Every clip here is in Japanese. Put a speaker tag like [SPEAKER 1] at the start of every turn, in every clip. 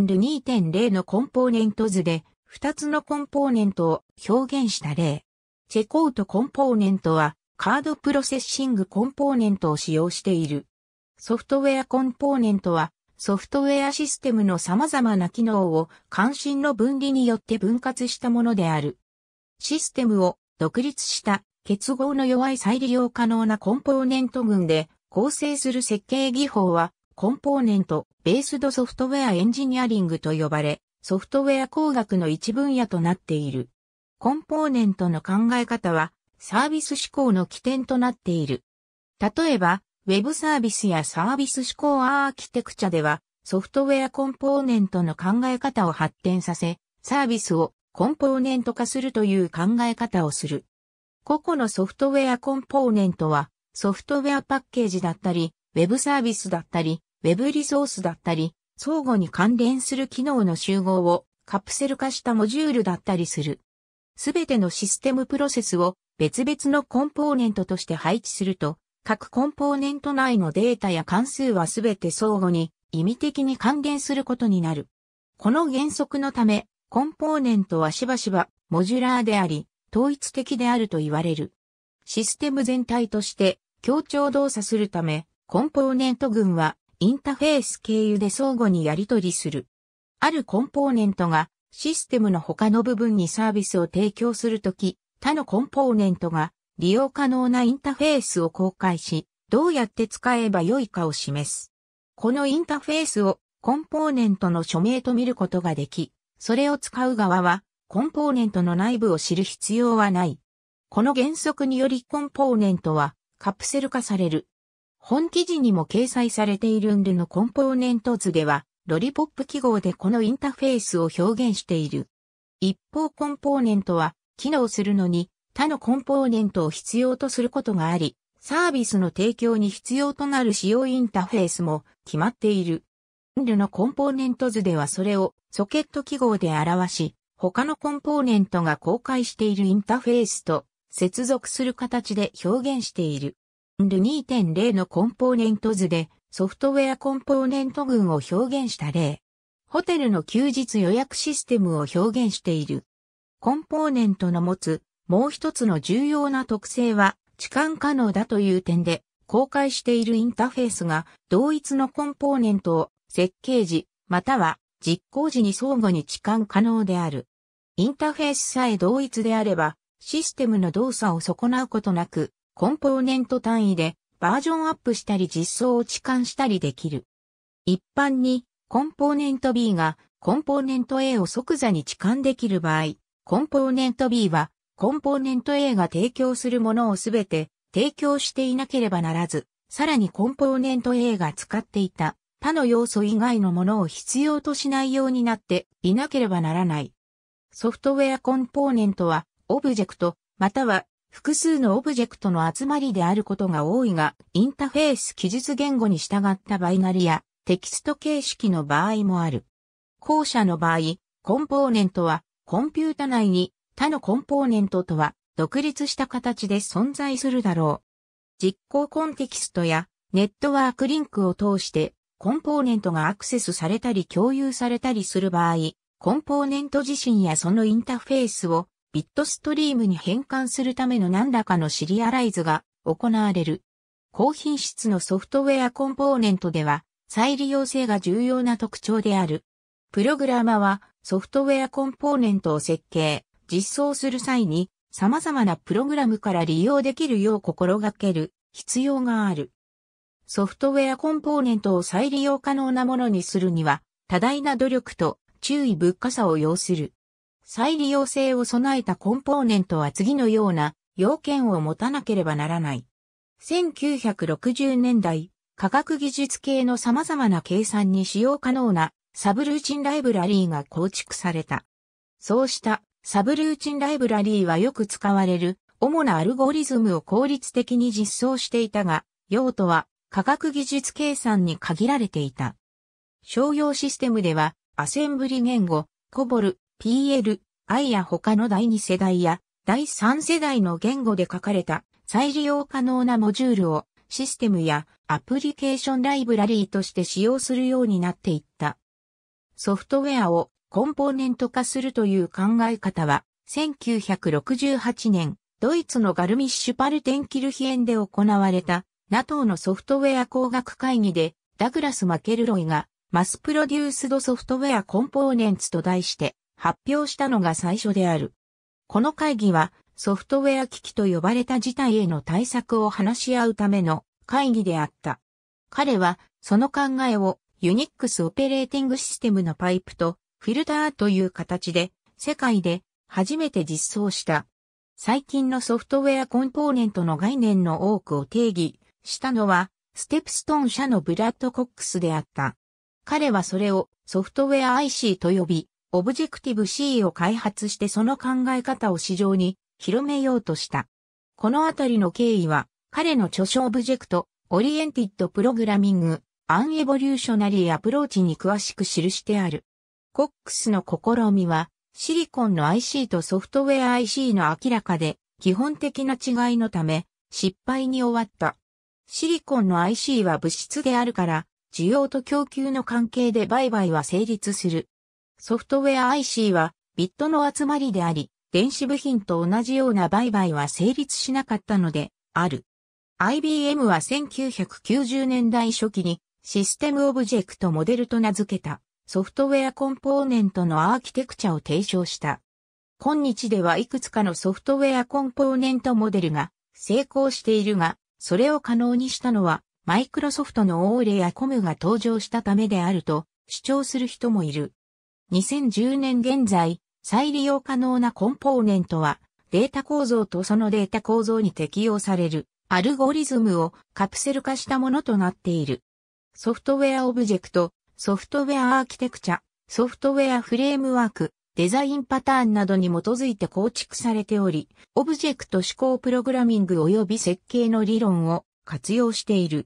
[SPEAKER 1] ル2.0のコンポーネント図で、2つのコンポーネントを表現した例。チェコートコンポーネントは、カードプロセッシングコンポーネントを使用している。ソフトウェアコンポーネントは、ソフトウェアシステムの様々な機能を関心の分離によって分割したものである。システムを独立した結合の弱い再利用可能なコンポーネント群で構成する設計技法はコンポーネントベースドソフトウェアエンジニアリングと呼ばれ、ソフトウェア工学の一分野となっている。コンポーネントの考え方は、サービス思考の起点となっている。例えば、ウェブサービスやサービス思考アーキテクチャでは、ソフトウェアコンポーネントの考え方を発展させ、サービスをコンポーネント化するという考え方をする。個々のソフトウェアコンポーネントは、ソフトウェアパッケージだったり、ウェブサービスだったり、ウェブリソースだったり、相互に関連する機能の集合をカプセル化したモジュールだったりする。すべてのシステムプロセスを別々のコンポーネントとして配置すると、各コンポーネント内のデータや関数はすべて相互に意味的に関連することになる。この原則のため、コンポーネントはしばしばモジュラーであり、統一的であると言われる。システム全体として協調動作するため、コンポーネント群はインタフェース経由で相互にやり取りする。あるコンポーネントがシステムの他の部分にサービスを提供するとき、他のコンポーネントが利用可能なインタフェースを公開し、どうやって使えばよいかを示す。このインタフェースをコンポーネントの署名と見ることができ、それを使う側はコンポーネントの内部を知る必要はない。この原則によりコンポーネントはカプセル化される。本記事にも掲載されているんるのコンポーネント図では、ロリポップ記号でこのインターフェースを表現している。一方コンポーネントは、機能するのに他のコンポーネントを必要とすることがあり、サービスの提供に必要となる使用インターフェースも決まっている。ンルのコンポーネント図ではそれをソケット記号で表し、他のコンポーネントが公開しているインターフェースと接続する形で表現している。ル2.0のコンポーネント図でソフトウェアコンポーネント群を表現した例。ホテルの休日予約システムを表現している。コンポーネントの持つもう一つの重要な特性は置換可能だという点で公開しているインターフェースが同一のコンポーネントを設計時または実行時に相互に置換可能である。インターフェースさえ同一であればシステムの動作を損なうことなくコンポーネント単位でバージョンアップしたり実装を置換したりできる。一般にコンポーネント B がコンポーネント A を即座に置換できる場合、コンポーネント B はコンポーネント A が提供するものをすべて提供していなければならず、さらにコンポーネント A が使っていた他の要素以外のものを必要としないようになっていなければならない。ソフトウェアコンポーネントはオブジェクトまたは複数のオブジェクトの集まりであることが多いが、インタフェース記述言語に従ったバイナリやテキスト形式の場合もある。後者の場合、コンポーネントはコンピュータ内に他のコンポーネントとは独立した形で存在するだろう。実行コンテキストやネットワークリンクを通してコンポーネントがアクセスされたり共有されたりする場合、コンポーネント自身やそのインターフェースをビットストリームに変換するための何らかのシリアライズが行われる。高品質のソフトウェアコンポーネントでは再利用性が重要な特徴である。プログラマはソフトウェアコンポーネントを設計、実装する際に様々なプログラムから利用できるよう心がける必要がある。ソフトウェアコンポーネントを再利用可能なものにするには多大な努力と注意物価差さを要する。再利用性を備えたコンポーネントは次のような要件を持たなければならない。1960年代、科学技術系の様々な計算に使用可能なサブルーチンライブラリーが構築された。そうしたサブルーチンライブラリーはよく使われる主なアルゴリズムを効率的に実装していたが、用途は科学技術計算に限られていた。商用システムではアセンブリ言語、コボル、PL、I や他の第2世代や第3世代の言語で書かれた再利用可能なモジュールをシステムやアプリケーションライブラリーとして使用するようになっていった。ソフトウェアをコンポーネント化するという考え方は、1968年、ドイツのガルミッシュパルテンキルヒエンで行われた NATO のソフトウェア工学会議でダグラス・マケルロイがマスプロデュースドソフトウェアコンポーネンツと題して発表したのが最初である。この会議はソフトウェア危機と呼ばれた事態への対策を話し合うための会議であった。彼はその考えをユニックスオペレーティングシステムのパイプとフィルターという形で世界で初めて実装した。最近のソフトウェアコンポーネントの概念の多くを定義したのはステップストーン社のブラッド・コックスであった。彼はそれをソフトウェア IC と呼び、オブジェクティブ C を開発してその考え方を市場に広めようとした。このあたりの経緯は、彼の著書オブジェクト、オリエンティッドプログラミング、アンエボリューショナリーアプローチに詳しく記してある。コックスの試みは、シリコンの IC とソフトウェア IC の明らかで、基本的な違いのため、失敗に終わった。シリコンの IC は物質であるから、需要と供給の関係で売買は成立する。ソフトウェア IC はビットの集まりであり、電子部品と同じような売買は成立しなかったので、ある。IBM は1990年代初期にシステムオブジェクトモデルと名付けたソフトウェアコンポーネントのアーキテクチャを提唱した。今日ではいくつかのソフトウェアコンポーネントモデルが成功しているが、それを可能にしたのはマイクロソフトのオーレやコムが登場したためであると主張する人もいる。2010年現在、再利用可能なコンポーネントは、データ構造とそのデータ構造に適用される、アルゴリズムをカプセル化したものとなっている。ソフトウェアオブジェクト、ソフトウェアアーキテクチャ、ソフトウェアフレームワーク、デザインパターンなどに基づいて構築されており、オブジェクト思考プログラミング及び設計の理論を活用している。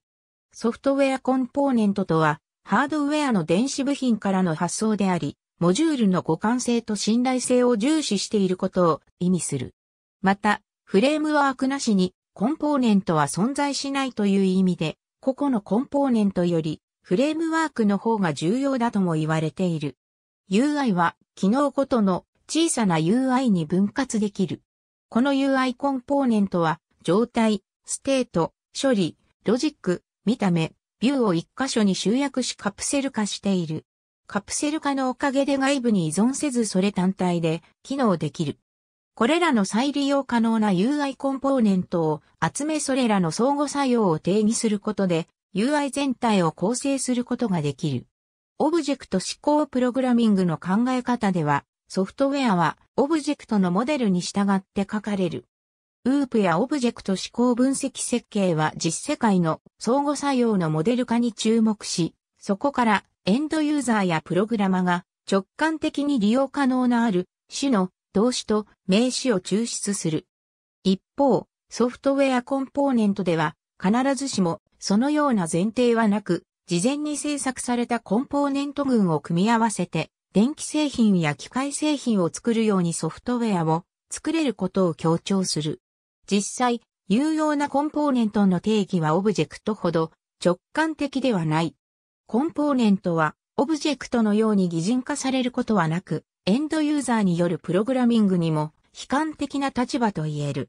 [SPEAKER 1] ソフトウェアコンポーネントとは、ハードウェアの電子部品からの発想であり、モジュールの互換性と信頼性を重視していることを意味する。また、フレームワークなしにコンポーネントは存在しないという意味で、個々のコンポーネントよりフレームワークの方が重要だとも言われている。UI は機能ごとの小さな UI に分割できる。この UI コンポーネントは状態、ステート、処理、ロジック、見た目、ビューを一箇所に集約しカプセル化している。カプセル化のおかげで外部に依存せずそれ単体で機能できる。これらの再利用可能な UI コンポーネントを集めそれらの相互作用を定義することで UI 全体を構成することができる。オブジェクト思考プログラミングの考え方では、ソフトウェアはオブジェクトのモデルに従って書かれる。ウープやオブジェクト思考分析設計は実世界の相互作用のモデル化に注目し、そこからエンドユーザーやプログラマが直感的に利用可能なある種の動詞と名詞を抽出する。一方、ソフトウェアコンポーネントでは必ずしもそのような前提はなく、事前に制作されたコンポーネント群を組み合わせて電気製品や機械製品を作るようにソフトウェアを作れることを強調する。実際、有用なコンポーネントの定義はオブジェクトほど直感的ではない。コンポーネントは、オブジェクトのように擬人化されることはなく、エンドユーザーによるプログラミングにも、悲観的な立場と言える。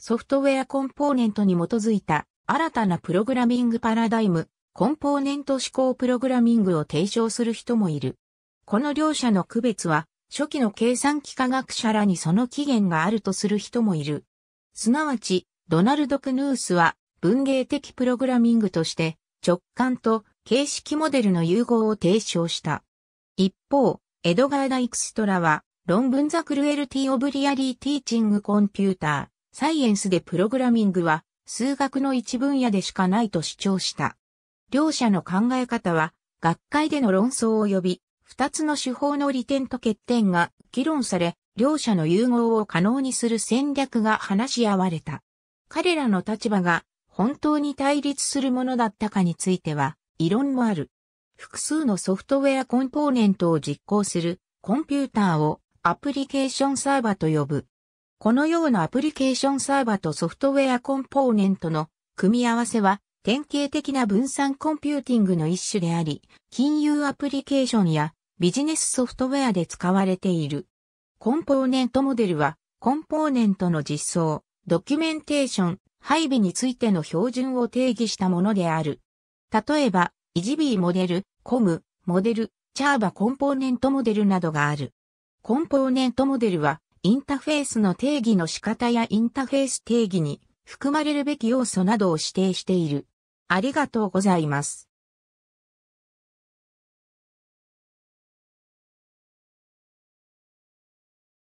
[SPEAKER 1] ソフトウェアコンポーネントに基づいた新たなプログラミングパラダイム、コンポーネント思考プログラミングを提唱する人もいる。この両者の区別は、初期の計算機科学者らにその起源があるとする人もいる。すなわち、ドナルド・クヌースは、文芸的プログラミングとして、直感と形式モデルの融合を提唱した。一方、エドガー・ダイクストラは、論文ザクルエルティ・オブリアリー・ティーチング・コンピューター、サイエンスでプログラミングは、数学の一分野でしかないと主張した。両者の考え方は、学会での論争を呼び、二つの手法の利点と欠点が議論され、両者の融合を可能にする戦略が話し合われた。彼らの立場が本当に対立するものだったかについては、異論もある。複数のソフトウェアコンポーネントを実行するコンピューターをアプリケーションサーバと呼ぶ。このようなアプリケーションサーバとソフトウェアコンポーネントの組み合わせは典型的な分散コンピューティングの一種であり、金融アプリケーションやビジネスソフトウェアで使われている。コンポーネントモデルは、コンポーネントの実装、ドキュメンテーション、配備についての標準を定義したものである。例えば、イジビーモデル、コム、モデル、チャーバコンポーネントモデルなどがある。コンポーネントモデルは、インターフェースの定義の仕方やインターフェース定義に含まれるべき要素などを指定している。ありがとうございます。